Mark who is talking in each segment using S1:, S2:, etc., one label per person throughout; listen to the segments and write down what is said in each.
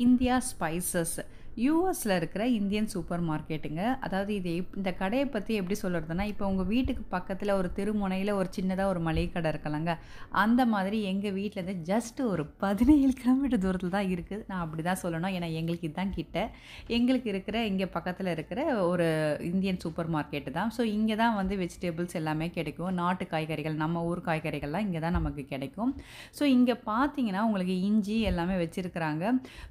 S1: India spices யூஎஸில் இருக்கிற Indian super மார்க்கெட்டுங்க அதாவது இது இந்த கடையை பற்றி எப்படி சொல்கிறதுனா இப்போ உங்கள் வீட்டுக்கு பக்கத்தில் ஒரு திருமுனையில் ஒரு சின்னதாக ஒரு மளிகை கடை இருக்கலாங்க அந்த மாதிரி எங்கள் வீட்டிலேருந்து ஜஸ்ட் ஒரு பதினேழு கிலோமீட்டர் தூரத்தில் தான் இருக்குது நான் அப்படி தான் சொல்லணும் ஏன்னா எங்களுக்கு இதுதான் கிட்ட எங்களுக்கு இருக்கிற இங்கே பக்கத்தில் இருக்கிற ஒரு இந்தியன் சூப்பர் மார்க்கெட்டு தான் ஸோ இங்கே தான் வந்து வெஜிடபிள்ஸ் எல்லாமே கிடைக்கும் நாட்டு காய்கறிகள் நம்ம ஊர் காய்கறிகள்லாம் இங்கே தான் நமக்கு கிடைக்கும் ஸோ இங்கே பார்த்தீங்கன்னா உங்களுக்கு இஞ்சி எல்லாமே வச்சுருக்குறாங்க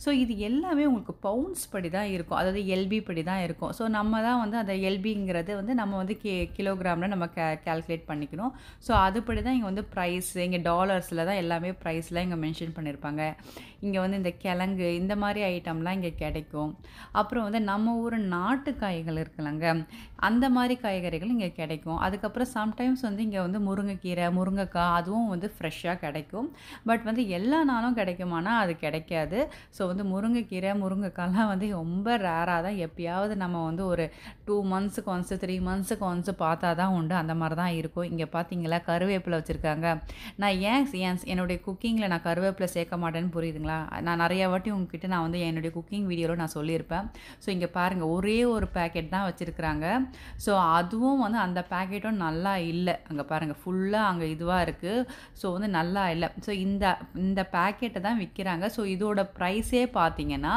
S1: ஸோ இது எல்லாமே உங்களுக்கு பவுன்ஸ் படி தான் இருக்கும் அதாவது எல்பி படி தான் இருக்கும் ஸோ நம்ம தான் வந்து அந்த எல்பிங்கிறது வந்து நம்ம வந்து கே கிலோகிராமில் நம்ம கே கேல்குலேட் பண்ணிக்கணும் ஸோ அதுபடி தான் இங்கே வந்து ப்ரைஸ் இங்கே டாலர்ஸில் தான் எல்லாமே ப்ரைஸ்லாம் இங்கே மென்ஷன் பண்ணியிருப்பாங்க இங்கே வந்து இந்த கிழங்கு இந்த மாதிரி ஐட்டம்லாம் இங்கே கிடைக்கும் அப்புறம் வந்து நம்ம ஊர் நாட்டு காய்கள் இருக்குல்லங்க அந்த மாதிரி காய்கறிகள் இங்கே கிடைக்கும் அதுக்கப்புறம் சம்டைம்ஸ் வந்து இங்கே வந்து முருங்கைக்கீரை முருங்கைக்காய் அதுவும் வந்து ஃப்ரெஷ்ஷாக கிடைக்கும் பட் வந்து எல்லா நாளும் கிடைக்குமானா அது கிடைக்காது ஸோ வந்து முருங்கைக்கீரை முருங்கைக்காய்லாம் வந்து வந்து ரொம்ப ரேராக தான் எப்பயாவது நம்ம வந்து ஒரு டூ மந்த்ஸுக்கு ஒன்ஸு த்ரீ மந்த்ஸுக்கு ஒன்ஸு பார்த்தா தான் உண்டு அந்த மாதிரி தான் இருக்கும் இங்கே பார்த்தீங்களா கருவேப்பிலை வச்சுருக்காங்க நான் ஏன் ஏன் என்னுடைய குக்கிங்கில் நான் கருவேப்பிலை சேர்க்க மாட்டேன்னு புரியுதுங்களா நான் நிறையா வாட்டி உங்ககிட்ட நான் வந்து என்னுடைய குக்கிங் வீடியோவில் நான் சொல்லியிருப்பேன் ஸோ இங்கே பாருங்கள் ஒரே ஒரு பேக்கெட் தான் வச்சுருக்குறாங்க ஸோ அதுவும் வந்து அந்த பேக்கெட்டும் நல்லா இல்லை அங்கே பாருங்கள் ஃபுல்லாக அங்கே இதுவாக இருக்குது ஸோ வந்து நல்லா இல்லை ஸோ இந்த இந்த பேக்கெட்டை தான் விற்கிறாங்க ஸோ இதோட ப்ரைஸே பார்த்தீங்கன்னா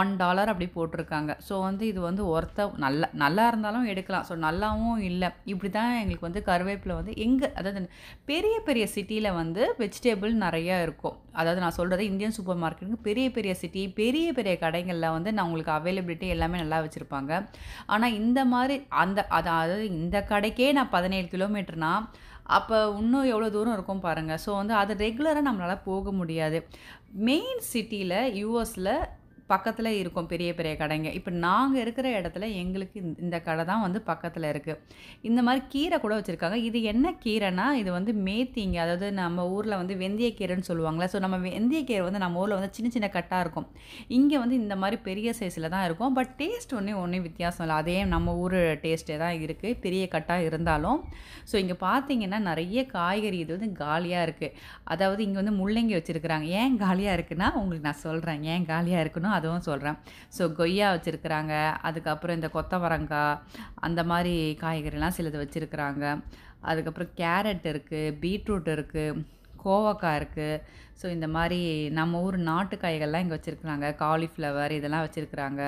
S1: ஒன் டாலர் டாலர் அப்படி போட்டிருக்காங்க ஸோ வந்து இது வந்து ஒருத்த நல்ல நல்லா இருந்தாலும் எடுக்கலாம் ஸோ நல்லாவும் இல்லை இப்படி தான் எங்களுக்கு வந்து கருவேப்பிலை வந்து எங்கே அதாவது பெரிய பெரிய சிட்டியில் வந்து வெஜிடேபிள் நிறையா இருக்கும் அதாவது நான் சொல்கிறது இந்தியன் சூப்பர் மார்க்கெட்டுக்கு பெரிய பெரிய சிட்டி பெரிய பெரிய கடைகளில் வந்து நான் உங்களுக்கு அவைலபிலிட்டி எல்லாமே நல்லா வச்சுருப்பாங்க ஆனால் இந்த மாதிரி அந்த அதாவது இந்த கடைக்கே நான் பதினேழு கிலோமீட்டர்னா அப்போ இன்னும் எவ்வளோ தூரம் இருக்கும் பாருங்கள் ஸோ வந்து அது ரெகுலராக நம்மளால் போக முடியாது மெயின் சிட்டியில் யூஎஸில் பக்கத்தில் இருக்கும் பெரிய பெரிய கடைங்க இப்போ நாங்கள் இருக்கிற இடத்துல எங்களுக்கு இந்த கடை தான் வந்து பக்கத்தில் இருக்குது இந்த மாதிரி கீரை கூட வச்சுருக்காங்க இது என்ன கீரைனா இது வந்து மேத்திங்க அதாவது நம்ம ஊரில் வந்து வெந்தய கீரைன்னு சொல்லுவாங்களே ஸோ நம்ம வெந்தய கீரை வந்து நம்ம ஊரில் வந்து சின்ன சின்ன கட்டாக இருக்கும் இங்கே வந்து இந்த மாதிரி பெரிய சைஸில் தான் இருக்கும் பட் டேஸ்ட் ஒன்றே ஒன்றும் வித்தியாசம் இல்லை அதே நம்ம ஊர் டேஸ்ட்டே தான் இருக்குது பெரிய கட்டாக இருந்தாலும் ஸோ இங்கே பார்த்தீங்கன்னா நிறைய காய்கறி இது வந்து காலியாக இருக்குது அதாவது இங்கே வந்து முள்ளங்கி வச்சுருக்குறாங்க ஏன் காலியாக இருக்குன்னா உங்களுக்கு நான் சொல்கிறேன் ஏன் காலியாக இருக்குன்னு அதுவும் சொல்கிறேன் ஸோ கொய்யா வச்சுருக்குறாங்க அதுக்கப்புறம் இந்த கொத்தவரங்காய் அந்த மாதிரி காய்கறிலாம் சிலது வச்சுருக்குறாங்க அதுக்கப்புறம் கேரட் இருக்குது பீட்ரூட் இருக்குது கோவக்காய் இருக்குது ஸோ இந்த மாதிரி நம்ம ஊர் நாட்டு காய்கள்லாம் இங்கே வச்சுருக்குறாங்க காலிஃப்ளவர் இதெல்லாம் வச்சுருக்குறாங்க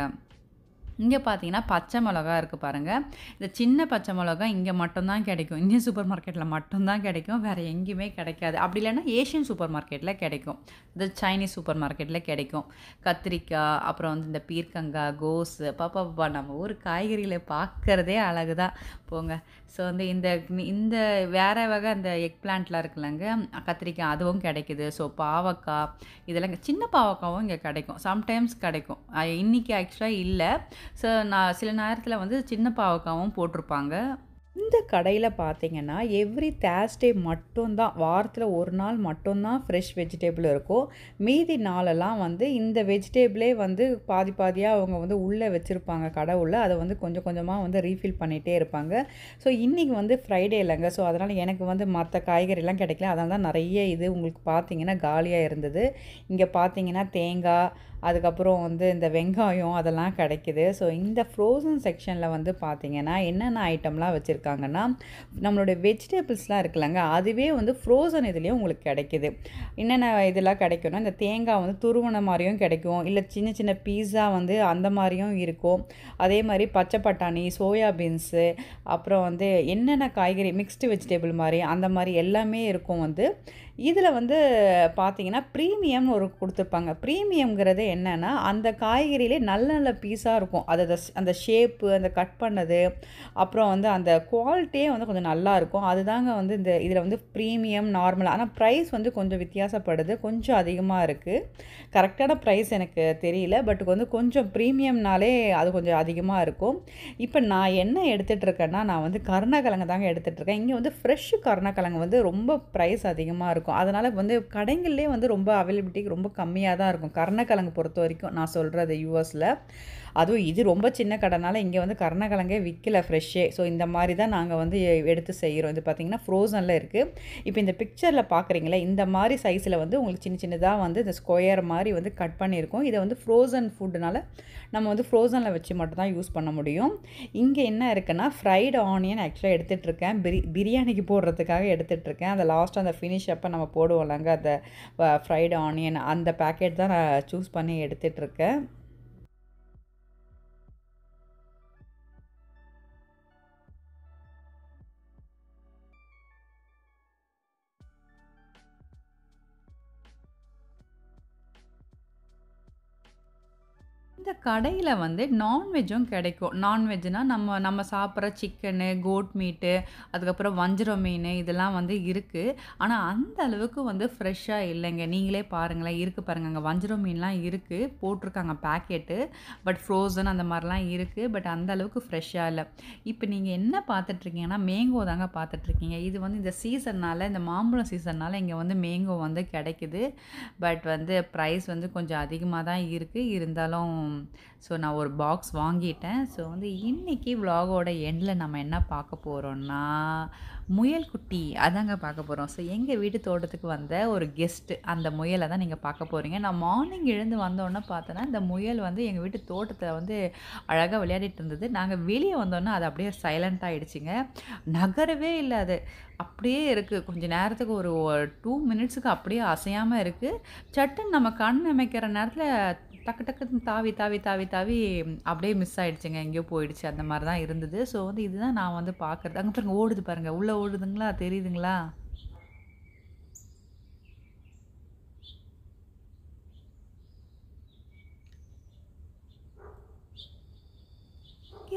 S1: இங்கே பார்த்தீங்கன்னா பச்சை மிளகா இருக்குது பாருங்கள் இந்த சின்ன பச்சை மிளகா இங்கே மட்டும்தான் கிடைக்கும் இந்தியன் சூப்பர் மார்க்கெட்டில் மட்டும்தான் கிடைக்கும் வேறு எங்கேயுமே கிடைக்காது அப்படி இல்லைன்னா ஏஷியன் சூப்பர் மார்க்கெட்டில் கிடைக்கும் இந்த சைனீஸ் சூப்பர் மார்க்கெட்டில் கிடைக்கும் கத்திரிக்காய் அப்புறம் வந்து இந்த பீர்க்கங்காய் கோஸு பாப்பா பாப்பா நம்ம ஊர் காய்கறிகளை பார்க்குறதே அழகு தான் போங்க ஸோ வந்து இந்த இந்த வேறு வகை அந்த எக் பிளான்ட்லாம் இருக்குல்லங்க கத்திரிக்காய் அதுவும் கிடைக்குது ஸோ பாவக்காய் இதெல்லாம் சின்ன பாவக்காவும் இங்கே கிடைக்கும் சம்டைம்ஸ் கிடைக்கும் இன்றைக்கி ஆக்சுவலாக இல்லை ஸோ நான் சில நேரத்தில் வந்து சின்ன பாவக்காவும் போட்டிருப்பாங்க இந்த கடையில் பார்த்தீங்கன்னா எவ்ரி தேர்ஸ்டே மட்டும்தான் வாரத்தில் ஒரு நாள் மட்டும்தான் ஃப்ரெஷ் வெஜிடேபிள் இருக்கும் மீதி நாளெல்லாம் வந்து இந்த வெஜிடேபிளே வந்து பாதி பாதியாக அவங்க வந்து உள்ளே வச்சுருப்பாங்க கடை உள்ள அதை வந்து கொஞ்சம் கொஞ்சமாக வந்து ரீஃபில் பண்ணிகிட்டே இருப்பாங்க ஸோ இன்றைக்கி வந்து ஃப்ரைடே இல்லைங்க ஸோ அதனால் எனக்கு வந்து மற்ற காய்கறிலாம் கிடைக்கல அதனால தான் நிறைய இது உங்களுக்கு பார்த்தீங்கன்னா காலியாக இருந்தது இங்கே பார்த்தீங்கன்னா தேங்காய் அதுக்கப்புறம் வந்து இந்த வெங்காயம் அதெல்லாம் கிடைக்கிது ஸோ இந்த ஃப்ரோசன் செக்ஷனில் வந்து பார்த்திங்கன்னா என்னென்ன ஐட்டம்லாம் வச்சுருக்காங்கன்னா நம்மளுடைய வெஜிடபிள்ஸ்லாம் இருக்குல்லங்க அதுவே வந்து ஃப்ரோசன் இதுலேயும் உங்களுக்கு கிடைக்கிது என்னென்ன இதெல்லாம் கிடைக்கும்னா இந்த தேங்காய் வந்து துருவன மாதிரியும் கிடைக்கும் இல்லை சின்ன சின்ன பீஸா வந்து அந்த மாதிரியும் இருக்கும் அதே மாதிரி பச்சை பட்டாணி சோயாபீன்ஸு அப்புறம் வந்து என்னென்ன காய்கறி மிக்ஸ்டு வெஜிடபிள் மாதிரி அந்த மாதிரி எல்லாமே இருக்கும் வந்து இதில் வந்து பார்த்திங்கன்னா ப்ரீமியம் ஒரு கொடுத்துருப்பாங்க ப்ரீமியம்ங்கிறது என்னென்னா அந்த காய்கறியிலே நல்ல நல்ல பீஸாக இருக்கும் அதை அந்த ஷேப்பு அந்த கட் பண்ணது அப்புறம் வந்து அந்த குவாலிட்டியே வந்து கொஞ்சம் நல்லாயிருக்கும் அதுதாங்க வந்து இந்த இதில் வந்து ப்ரீமியம் நார்மலாக ஆனால் ப்ரைஸ் வந்து கொஞ்சம் வித்தியாசப்படுது கொஞ்சம் அதிகமாக இருக்குது கரெக்டான ப்ரைஸ் எனக்கு தெரியல பட் வந்து கொஞ்சம் ப்ரீமியம்னாலே அது கொஞ்சம் அதிகமாக இருக்கும் இப்போ நான் என்ன எடுத்துகிட்டு இருக்கேன்னா நான் வந்து கருணக்கிழங்கு தாங்க எடுத்துகிட்ருக்கேன் இங்கே வந்து ஃப்ரெஷ் கருணக்கிழங்கு வந்து ரொம்ப ப்ரைஸ் அதிகமாக இருக்கும் அதனால் வந்து கடைங்கள்லேயே வந்து ரொம்ப அவைலபிலிட்டி ரொம்ப கம்மியாக தான் இருக்கும் கருணக்கிழங்கு பொறுத்த வரைக்கும் நான் சொல்கிறது யூஎஸில் அதுவும் இது ரொம்ப சின்ன கடைனால இங்கே வந்து கருணக்கிழங்கே விற்கல ஃப்ரெஷ்ஷே ஸோ இந்த மாதிரி தான் நாங்கள் வந்து எடுத்து செய்கிறோம் இது பார்த்திங்கன்னா ஃப்ரோசனில் இருக்குது இப்போ இந்த பிக்சரில் பார்க்குறீங்களே இந்த மாதிரி சைஸில் வந்து உங்களுக்கு சின்ன சின்னதாக வந்து இந்த ஸ்கொயர் மாதிரி வந்து கட் பண்ணியிருக்கோம் இதை வந்து ஃப்ரோசன் ஃபுட்டுனால நம்ம வந்து ஃப்ரோசனில் வச்சு மட்டும்தான் யூஸ் பண்ண முடியும் இங்கே என்ன இருக்குன்னா ஃப்ரைடு ஆனியன் ஆக்சுவலாக எடுத்துகிட்ருக்கேன் பிரி பிரியாணிக்கு போடுறதுக்காக எடுத்துகிட்ருக்கேன் அந்த லாஸ்ட்டாக அந்த ஃபினிஷ் அப்போ நம்ம போடுவோம்லங்க அந்த ஃப்ரைடு ஆனியன் அந்த பேக்கெட் தான் நான் சூஸ் பண்ணி எடுத்துகிட்ருக்கேன் இந்த கடையில் வந்து நான்வெஜ்ஜும் கிடைக்கும் நான்வெஜ்னால் நம்ம நம்ம சாப்பிட்ற சிக்கனு கோட் மீட்டு அதுக்கப்புறம் வஞ்சிர மீன் இதெல்லாம் வந்து இருக்குது ஆனால் அந்த அளவுக்கு வந்து ஃப்ரெஷ்ஷாக இல்லைங்க நீங்களே பாருங்களேன் இருக்குது பாருங்கள் அங்கே வஞ்சிரம் மீன்லாம் இருக்குது போட்டிருக்காங்க பேக்கெட்டு பட் ஃப்ரோசன் அந்த மாதிரிலாம் இருக்குது பட் அந்த அளவுக்கு ஃப்ரெஷ்ஷாக இல்லை இப்போ நீங்கள் என்ன பார்த்துட்ருக்கீங்கன்னா மேங்கோ தாங்க பார்த்துட்ருக்கீங்க இது வந்து இந்த சீசன்னால் இந்த மாம்பழம் சீசன்னால் இங்கே வந்து மேங்கோ வந்து கிடைக்குது பட் வந்து ப்ரைஸ் வந்து கொஞ்சம் அதிகமாக தான் இருக்குது இருந்தாலும் ஸோ நான் ஒரு பாக்ஸ் வாங்கிட்டேன் ஸோ வந்து இன்றைக்கி விலாகோட எண்டில் நம்ம என்ன பார்க்க போகிறோன்னா முயல் குட்டி அதாங்க பார்க்க போகிறோம் ஸோ எங்கள் வீட்டு தோட்டத்துக்கு வந்த ஒரு கெஸ்ட்டு அந்த முயலை தான் நீங்கள் பார்க்க போகிறீங்க நான் மார்னிங் எழுந்து வந்தோன்னே பார்த்தோன்னா இந்த முயல் வந்து எங்கள் வீட்டு தோட்டத்தில் வந்து அழகாக விளையாடிட்டு இருந்தது நாங்கள் வெளியே வந்தோன்னே அது அப்படியே சைலண்ட் ஆகிடுச்சிங்க நகரவே இல்லை அது அப்படியே இருக்குது கொஞ்சம் நேரத்துக்கு ஒரு டூ மினிட்ஸுக்கு அப்படியே அசையாமல் இருக்குது சட்டுன்னு நம்ம கண் அமைக்கிற நேரத்தில் டக்கு டக்குன்னு தாவி தாவி தாவி தாவி அப்படியே மிஸ் ஆகிடுச்சிங்க எங்கேயோ போயிடுச்சு அந்த மாதிரி தான் இருந்தது ஸோ வந்து இதுதான் நான் வந்து பார்க்குறது அங்கே பாருங்கள் ஓடுது பாருங்கள் உள்ளே ஓடுதுங்களா தெரியுதுங்களா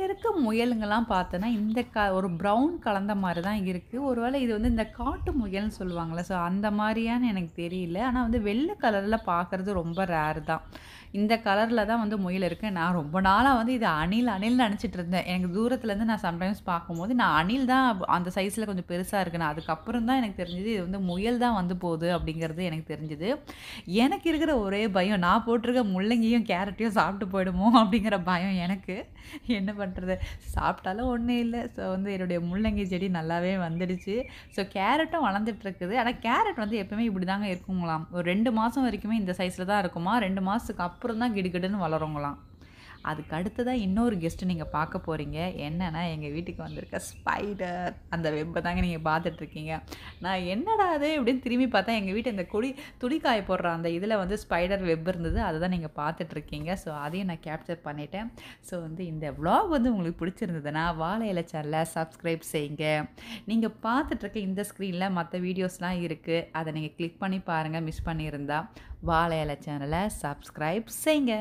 S1: இருக்க முயலுங்கெல்லாம் பார்த்தோன்னா இந்த க ஒரு ப்ரௌன் கலந்த மாதிரி தான் இருக்குது ஒருவேளை இது வந்து இந்த காட்டு முயல்னு சொல்லுவாங்களே ஸோ அந்த மாதிரியான எனக்கு தெரியல ஆனால் வந்து வெள்ளை கலரில் பார்க்குறது ரொம்ப ரேர் தான் இந்த கலரில் தான் வந்து முயல் இருக்குது நான் ரொம்ப நாளாக வந்து இது அணில் அணில் நினச்சிட்டு இருந்தேன் எனக்கு தூரத்துலேருந்து நான் சம்டைம்ஸ் பார்க்கும்போது நான் அணில் தான் அந்த சைஸில் கொஞ்சம் பெருசாக இருக்குண்ணா அதுக்கப்புறம் தான் எனக்கு தெரிஞ்சது இது வந்து முயல் தான் வந்து போகுது அப்படிங்கிறது எனக்கு தெரிஞ்சுது எனக்கு இருக்கிற ஒரே பயம் நான் போட்டிருக்க முள்ளங்கியும் கேரட்டையும் சாப்பிட்டு போயிடுமோ அப்படிங்கிற பயம் எனக்கு என்ன பண்ண பண்ணுறது சாப்பிட்டாலும் ஒன்றும் இல்லை ஸோ வந்து என்னுடைய முள்ளங்கி செடி நல்லாவே வந்துடுச்சு ஸோ கேரட்டும் வளர்ந்துட்டுருக்குது ஆனால் கேரட் வந்து எப்போவுமே இப்படி தாங்க இருக்குங்களாம் ஒரு ரெண்டு மாதம் வரைக்குமே இந்த சைஸில் தான் இருக்குமா ரெண்டு மாதத்துக்கு அப்புறம் தான் கிடுகிடுன்னு வளருங்களாம் அதுக்கு அடுத்ததாக இன்னொரு கெஸ்ட்டு நீங்கள் பார்க்க போகிறீங்க என்னென்னா எங்கள் வீட்டுக்கு வந்திருக்க ஸ்பைடர் அந்த வெப்பை தாங்க நீங்கள் பார்த்துட்ருக்கீங்க நான் என்னடா அது அப்படின்னு திரும்பி பார்த்தா எங்கள் வீட்டு இந்த கொடி துளிக்காய போடுற அந்த இதில் வந்து ஸ்பைடர் வெப் இருந்தது அதை தான் நீங்கள் பார்த்துட்ருக்கீங்க ஸோ அதையும் நான் கேப்சர் பண்ணிட்டேன் ஸோ வந்து இந்த விளாக் வந்து உங்களுக்கு பிடிச்சிருந்ததுன்னா வாழை இலச்சரில் சப்ஸ்கிரைப் செய்யுங்க நீங்கள் பார்த்துட்ருக்க இந்த ஸ்க்ரீனில் மற்ற வீடியோஸ்லாம் இருக்குது அதை நீங்கள் கிளிக் பண்ணி பாருங்கள் மிஸ் பண்ணியிருந்தா வாழை இலை சேனலை சப்ஸ்கிரைப் செய்யுங்க